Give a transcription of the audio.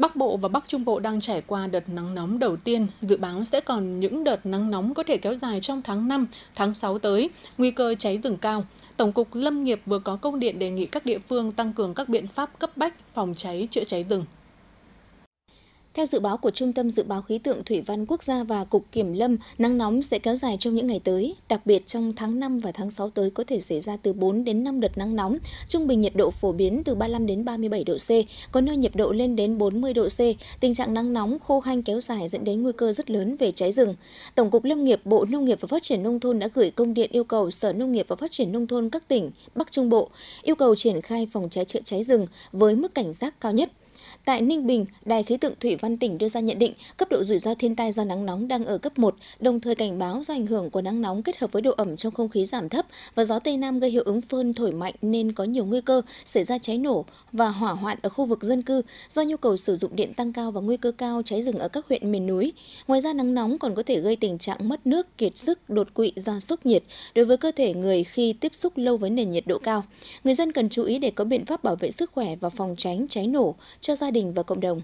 Bắc Bộ và Bắc Trung Bộ đang trải qua đợt nắng nóng đầu tiên, dự báo sẽ còn những đợt nắng nóng có thể kéo dài trong tháng 5, tháng 6 tới, nguy cơ cháy rừng cao. Tổng cục Lâm nghiệp vừa có công điện đề nghị các địa phương tăng cường các biện pháp cấp bách phòng cháy chữa cháy rừng. Theo dự báo của Trung tâm Dự báo Khí tượng Thủy văn Quốc gia và Cục Kiểm lâm, nắng nóng sẽ kéo dài trong những ngày tới. Đặc biệt trong tháng 5 và tháng 6 tới có thể xảy ra từ 4 đến 5 đợt nắng nóng. Trung bình nhiệt độ phổ biến từ 35 đến 37 độ C, có nơi nhiệt độ lên đến 40 độ C. Tình trạng nắng nóng khô hanh kéo dài dẫn đến nguy cơ rất lớn về cháy rừng. Tổng cục Lâm nghiệp, Bộ Nông nghiệp và Phát triển Nông thôn đã gửi công điện yêu cầu Sở Nông nghiệp và Phát triển Nông thôn các tỉnh Bắc Trung Bộ yêu cầu triển khai phòng cháy chữa cháy rừng với mức cảnh giác cao nhất Tại Ninh Bình, Đài khí tượng Thủy văn tỉnh đưa ra nhận định cấp độ rủi ro thiên tai do nắng nóng đang ở cấp 1, đồng thời cảnh báo do ảnh hưởng của nắng nóng kết hợp với độ ẩm trong không khí giảm thấp và gió Tây Nam gây hiệu ứng phơn thổi mạnh nên có nhiều nguy cơ xảy ra cháy nổ và hỏa hoạn ở khu vực dân cư do nhu cầu sử dụng điện tăng cao và nguy cơ cao cháy rừng ở các huyện miền núi. Ngoài ra nắng nóng còn có thể gây tình trạng mất nước, kiệt sức, đột quỵ do sốc nhiệt đối với cơ thể người khi tiếp xúc lâu với nền nhiệt độ cao. Người dân cần chú ý để có biện pháp bảo vệ sức khỏe và phòng tránh cháy nổ cho gia đình và cộng đồng.